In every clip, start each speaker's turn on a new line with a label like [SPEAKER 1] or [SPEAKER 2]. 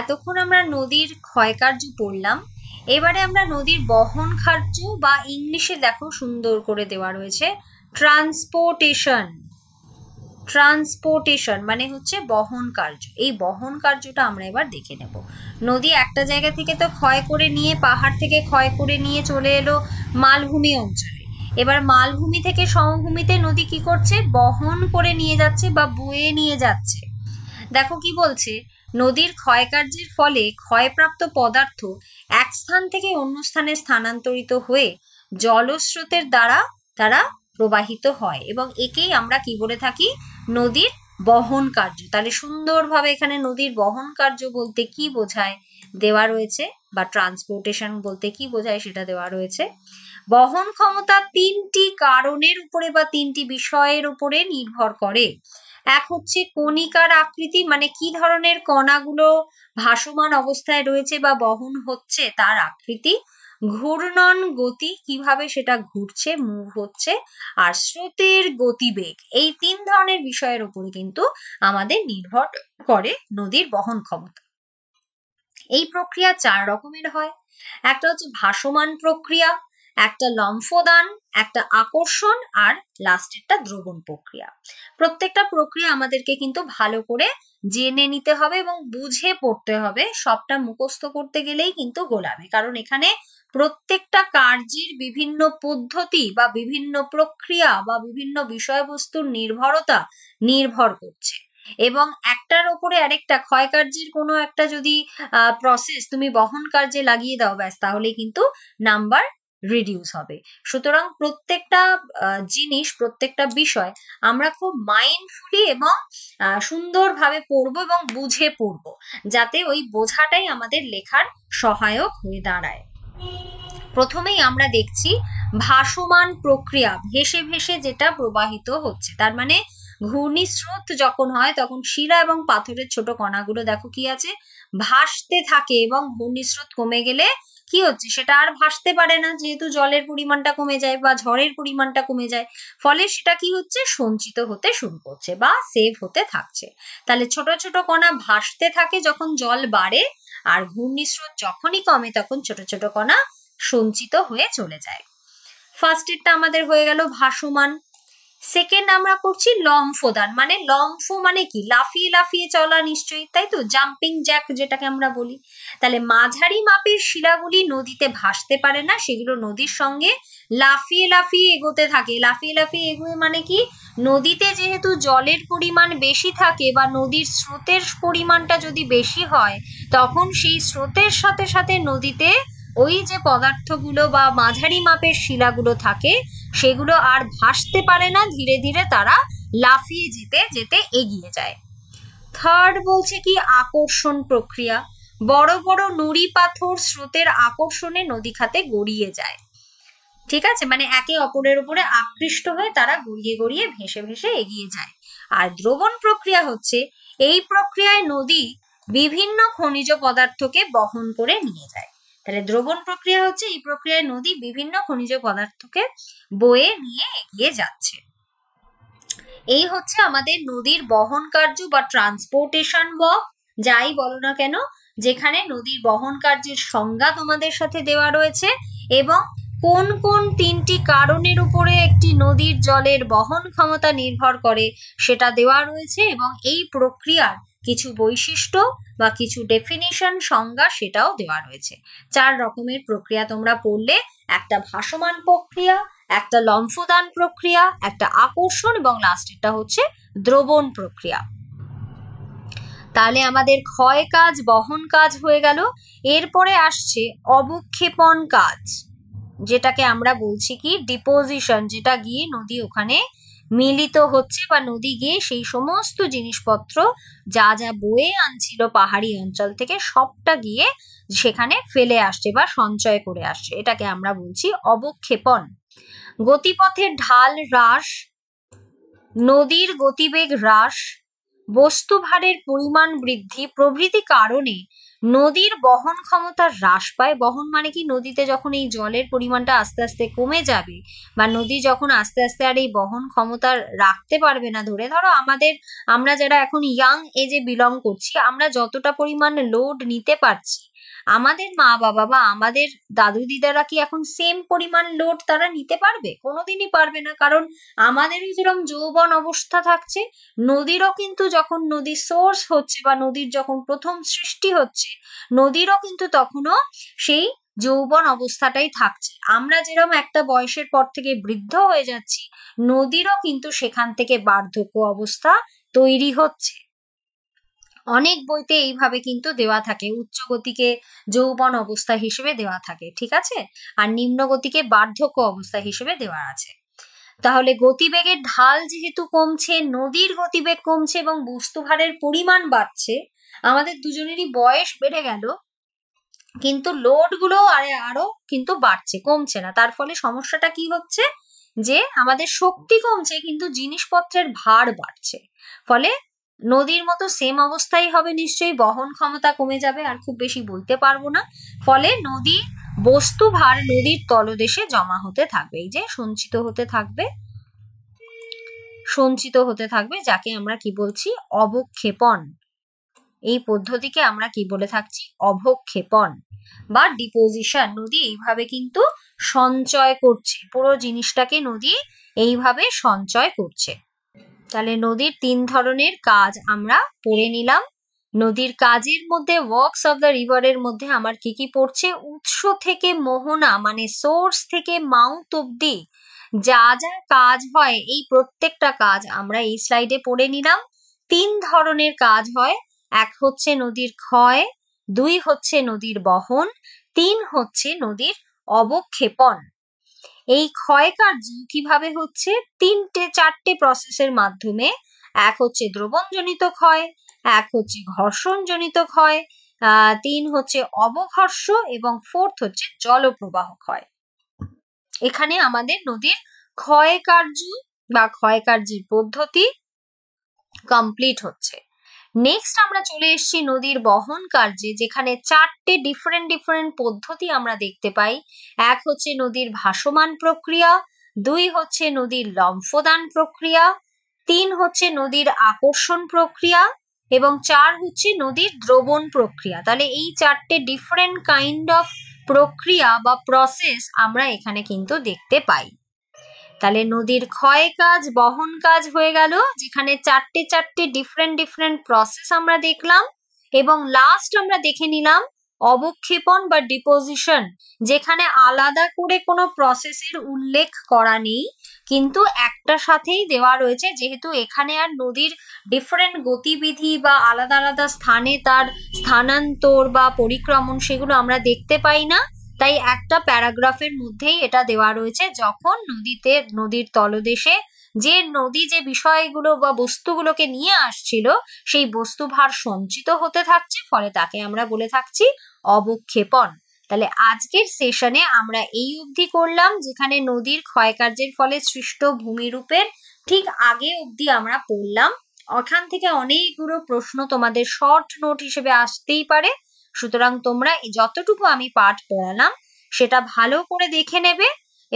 [SPEAKER 1] এতক্ষণ আমরা নদীর ক্ষয়কার্য পড়লাম এবারে আমরা নদীর বহন কার্য বা ইংলিশে দেখো সুন্দর করে দেওয়া রয়েছে ট্রান্সপোর্টেশন ট্রান্সপোর্টেশন মানে হচ্ছে বহন কার্য এই বহন কার্যটা আমরা এবার দেখে নেব নদী একটা জায়গা থেকে তো ক্ষয় করে নিয়ে পাহাড় থেকে ক্ষয় করে নিয়ে চলে এলো মালভূমি অঞ্চলে এবার মালভূমি থেকে সমভূমিতে নদী কি করছে বহন করে নিয়ে যাচ্ছে বা বয়ে নিয়ে যাচ্ছে দেখো কি বলছে নদীর ক্ষয়কার্যের ফলে ক্ষয়প্রাপ্ত পদার্থ এক স্থান থেকে অন্য স্থানে স্থানান্তরিত হয়ে জলস্রোতের দ্বারা তারা প্রবাহিত হয় এবং একেই আমরা কি বলে থাকি নদীর বহন কার্য তাহলে সুন্দরভাবে এখানে নদীর বহন কার্য বলতে কি বোঝায় দেওয়া রয়েছে বা ট্রান্সপোর্টেশন বলতে কি বোঝায় সেটা দেওয়া রয়েছে বহন ক্ষমতা তিনটি কারণের উপরে বা তিনটি বিষয়ের উপরে নির্ভর করে এক হচ্ছে কণিকার আকৃতি মানে কি ধরনের কণাগুলো ভাসমান অবস্থায় রয়েছে বা বহন হচ্ছে তার আকৃতি ঘূর্ণন গতি কিভাবে সেটা ঘুরছে মুভ হচ্ছে আর স্রোতের গতিবেগ এই তিন ধরনের বিষয়ের উপরে কিন্তু আমাদের নির্ভর করে নদীর বহন ক্ষমতা এই প্রক্রিয়া চার রকমের হয় একটা হচ্ছে ভাসমান প্রক্রিয়া একটা লম্ফদান একটা আকর্ষণ আর লাস্ট একটা দ্রবণ প্রক্রিয়া প্রত্যেকটা প্রক্রিয়া আমাদেরকে কিন্তু ভালো করে জেনে নিতে হবে এবং বুঝে পড়তে হবে সবটা মুখস্থ করতে গেলেই কিন্তু গোলাবে কারণ এখানে প্রত্যেকটা কার্যের বিভিন্ন পদ্ধতি বা বিভিন্ন প্রক্রিয়া বা বিভিন্ন বিষয়বস্তুর নির্ভরতা নির্ভর করছে এবং একটার ওপরে আরেকটা ক্ষয় কার্যের কোনো একটা যদি প্রসেস তুমি বহন কার্যে লাগিয়ে দাও ব্যাস তাহলে কিন্তু নাম্বার রিডিউস হবে সুতরাং প্রত্যেকটা জিনিস প্রত্যেকটা বিষয় আমরা খুব মাইন্ডফুলি এবং সুন্দরভাবে পড়ব এবং বুঝে পড়ব যাতে ওই বোঝাটাই আমাদের লেখার সহায়ক হয়ে দাঁড়ায় প্রথমেই আমরা দেখছি ভাসমান প্রক্রিয়া ভেসে ভেসে যেটা প্রবাহিত হচ্ছে তার মানে ঘূর্ণিস্রোত যখন হয় তখন শিলা এবং পাথরের ছোট কণাগুলো দেখো কি আছে ভাসতে থাকে এবং ঘূর্ণিস্রোত কমে গেলে কি হচ্ছে সেটা আর ভাসতে পারে না যেহেতু জলের পরিমাণটা কমে যায় বা ঝড়ের পরিমাণটা কমে যায় ফলে সেটা কি হচ্ছে সঞ্চিত হতে শুরু করছে বা সেভ হতে থাকছে তাহলে ছোট ছোট কণা ভাসতে থাকে যখন জল বাড়ে আর ঘূর্ণিস্রোত যখনই কমে তখন ছোট ছোট কণা সঞ্চিত হয়ে চলে যায় ফার্স্ট এডটা আমাদের হয়ে গেল ভাসমান সেকেন্ড আমরা করছি লম্ফোদান মানে লম্ফ মানে কি লাফিয়ে লাফিয়ে চলা নিশ্চয়ই তাই তো জাম্পিং জ্যাক যেটাকে আমরা বলি তাহলে মাঝারি মাপের শিলাগুলি নদীতে ভাসতে পারে না সেগুলো নদীর সঙ্গে লাফিয়ে লাফিয়ে এগোতে থাকে লাফিয়ে লাফিয়ে এগোয় মানে কি নদীতে যেহেতু জলের পরিমাণ বেশি থাকে বা নদীর স্রোতের পরিমাণটা যদি বেশি হয় তখন সেই স্রোতের সাথে সাথে নদীতে ওই যে পদার্থগুলো বা মাঝারি মাপের শিলাগুলো থাকে সেগুলো আর ভাসতে পারে না ধীরে ধীরে তারা লাফিয়ে যেতে যেতে এগিয়ে যায় থার্ড বলছে কি আকর্ষণ প্রক্রিয়া বড় বড় নুড়ি পাথর স্রোতের আকর্ষণে নদী খাতে গড়িয়ে যায় ঠিক আছে মানে একে অপরের উপরে আকৃষ্ট হয়ে তারা গড়িয়ে গড়িয়ে ভেসে ভেসে এগিয়ে যায় আর দ্রবণ প্রক্রিয়া হচ্ছে এই প্রক্রিয়ায় নদী বিভিন্ন খনিজ পদার্থকে বহন করে নিয়ে যায় তাহলে দ্রবণ প্রক্রিয়া হচ্ছে এই প্রক্রিয়ায় নদী বিভিন্ন খনিজ পদার্থকে বয়ে নিয়ে এগিয়ে যাচ্ছে এই হচ্ছে আমাদের নদীর বহন কার্য বা ট্রান্সপোর্টেশন ওয়াক যাই বলো না কেন যেখানে নদীর বহন কার্যের সংজ্ঞা তোমাদের সাথে দেওয়া রয়েছে এবং কোন কোন তিনটি কারণের উপরে একটি নদীর জলের বহন ক্ষমতা নির্ভর করে সেটা দেওয়া রয়েছে এবং এই প্রক্রিয়ার কিছু বৈশিষ্ট্য বা কিছু ডেফিনিশন সংজ্ঞা সেটাও দেওয়া রয়েছে চার রকমের প্রক্রিয়া তোমরা পড়লে একটা ভাসমান প্রক্রিয়া একটা লম্ফদান প্রক্রিয়া একটা আকর্ষণ এবং লাস্টেরটা হচ্ছে দ্রবণ প্রক্রিয়া তাহলে আমাদের ক্ষয় কাজ বহন কাজ হয়ে গেল এরপরে আসছে অবক্ষেপণ কাজ যেটাকে আমরা বলছি কি ডিপোজিশন যেটা গিয়ে নদী ওখানে মিলিত হচ্ছে বা নদী গিয়ে সেই সমস্ত জিনিসপত্র যা যা বয়ে আনছিল পাহাড়ি অঞ্চল থেকে সবটা গিয়ে সেখানে ফেলে আসছে বা সঞ্চয় করে আসছে এটাকে আমরা বলছি অবক্ষেপণ গতিপথের ঢাল হ্রাস নদীর গতিবেগ হ্রাস বস্তুভারের পরিমাণ বৃদ্ধি প্রভৃতি কারণে নদীর বহন ক্ষমতা হ্রাস পায় বহন মানে কি নদীতে যখন এই জলের পরিমাণটা আস্তে আস্তে কমে যাবে বা নদী যখন আস্তে আস্তে আর এই বহন ক্ষমতা রাখতে পারবে না ধরে ধরো আমাদের আমরা যারা এখন ইয়াং এজে বিলং করছি আমরা যতটা পরিমাণ লোড নিতে পারছি আমাদের মা বাবা বা আমাদের দাদু দিদারা কি এখন সেম পরিমাণ লোড তারা নিতে পারবে কোনোদিনই পারবে না কারণ আমাদেরও যেরকম যৌবন অবস্থা থাকছে নদীরও কিন্তু যখন নদী সোর্স হচ্ছে বা নদীর যখন প্রথম সৃষ্টি হচ্ছে নদীরও কিন্তু তখনও সেই যৌবন অবস্থাটাই থাকছে আমরা যেরকম একটা বয়সের পর থেকে বৃদ্ধ হয়ে যাচ্ছি নদীরও কিন্তু সেখান থেকে বার্ধক্য অবস্থা তৈরি হচ্ছে অনেক বইতে এইভাবে কিন্তু দেওয়া থাকে উচ্চ গতিকে যৌবন অবস্থা হিসেবে দেওয়া থাকে ঠিক আছে আর নিম্ন গতিকে বার্ধক্য অবস্থা হিসেবে দেওয়া আছে তাহলে গতিবেগের ঢাল যেহেতু কমছে নদীর গতিবেগ কমছে এবং বস্তুভারের পরিমাণ বাড়ছে আমাদের দুজনেরই বয়স বেড়ে গেল কিন্তু লোডগুলো আরে আরো কিন্তু বাড়ছে কমছে না তার ফলে সমস্যাটা কি হচ্ছে যে আমাদের শক্তি কমছে কিন্তু জিনিসপত্রের ভার বাড়ছে ফলে নদীর মতো সেম অবস্থাই হবে নিশ্চয়ই বহন ক্ষমতা কমে যাবে আর খুব বেশি বলতে পারবো না ফলে নদী বস্তু ভার নদীর তলদেশে জমা হতে থাকবে এই যে সঞ্চিত হতে থাকবে সঞ্চিত হতে থাকবে যাকে আমরা কি বলছি অবক্ষেপণ এই পদ্ধতিকে আমরা কি বলে থাকছি অভক্ষেপণ বা ডিপোজিশন নদী এইভাবে কিন্তু সঞ্চয় করছে পুরো জিনিসটাকে নদী এইভাবে সঞ্চয় করছে তাহলে নদীর তিন ধরনের কাজ আমরা পড়ে নিলাম নদীর কাজের মধ্যে ওয়ার্কস অফ দ্য রিভারের মধ্যে আমার কি কি পড়ছে উৎস থেকে মোহনা মানে সোর্স থেকে মাউথ অব্দি যা যা কাজ হয় এই প্রত্যেকটা কাজ আমরা এই স্লাইডে পড়ে নিলাম তিন ধরনের কাজ হয় এক হচ্ছে নদীর ক্ষয় দুই হচ্ছে নদীর বহন তিন হচ্ছে নদীর অবক্ষেপণ এই ক্ষয় কার্য কিভাবে হচ্ছে তিনটে চারটে প্রসেসের মাধ্যমে এক হচ্ছে দ্রবণজনিত ক্ষয় এক হচ্ছে ঘর্ষণজনিত ক্ষয় তিন হচ্ছে অবঘর্ষ এবং ফোর্থ হচ্ছে জলপ্রবাহ ক্ষয় এখানে আমাদের নদীর ক্ষয় কার্য বা ক্ষয় কার্যের পদ্ধতি কমপ্লিট হচ্ছে নেক্সট আমরা চলে এসেছি নদীর বহন কার্যে যেখানে চারটে ডিফারেন্ট ডিফারেন্ট পদ্ধতি আমরা দেখতে পাই এক হচ্ছে নদীর ভাসমান প্রক্রিয়া দুই হচ্ছে নদীর লম্ফদান প্রক্রিয়া তিন হচ্ছে নদীর আকর্ষণ প্রক্রিয়া এবং চার হচ্ছে নদীর দ্রবণ প্রক্রিয়া তাহলে এই চারটে ডিফারেন্ট কাইন্ড অফ প্রক্রিয়া বা প্রসেস আমরা এখানে কিন্তু দেখতে পাই তাহলে নদীর ক্ষয় কাজ বহন কাজ হয়ে গেল যেখানে চারটে চারটে ডিফারেন্ট ডিফারেন্ট প্রসেস আমরা দেখলাম এবং লাস্ট আমরা দেখে নিলাম অবক্ষেপণ বা ডিপোজিশন যেখানে আলাদা করে কোনো প্রসেসের উল্লেখ করা নেই কিন্তু একটা সাথেই দেওয়া রয়েছে যেহেতু এখানে আর নদীর ডিফারেন্ট গতিবিধি বা আলাদা আলাদা স্থানে তার স্থানান্তর বা পরিক্রমণ সেগুলো আমরা দেখতে পাই না তাই একটা প্যারাগ্রাফের মধ্যেই এটা দেওয়া রয়েছে যখন নদীতে নদীর তলদেশে যে নদী যে বিষয়গুলো বা বস্তুগুলোকে নিয়ে আসছিল সেই বস্তুভার সঞ্চিত হতে থাকছে ফলে তাকে আমরা বলে থাকছি অবক্ষেপণ তাহলে আজকের সেশনে আমরা এই অবধি করলাম যেখানে নদীর ক্ষয়কার্যের ফলে সৃষ্ট ভূমিরূপের ঠিক আগে অবধি আমরা পড়লাম ওখান থেকে অনেকগুলো প্রশ্ন তোমাদের শর্ট নোট হিসেবে আসতেই পারে সুতরাং তোমরা যতটুকু আমি পাঠ পড়ালাম সেটা ভালো করে দেখে নেবে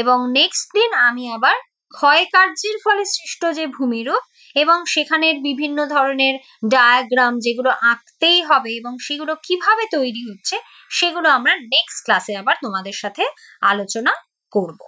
[SPEAKER 1] এবং নেক্সট দিন আমি আবার ক্ষয় কার্যের ফলে সৃষ্ট যে ভূমিরূপ এবং সেখানের বিভিন্ন ধরনের ডায়াগ্রাম যেগুলো আঁকতেই হবে এবং সেগুলো কিভাবে তৈরি হচ্ছে সেগুলো আমরা নেক্সট ক্লাসে আবার তোমাদের সাথে আলোচনা করবো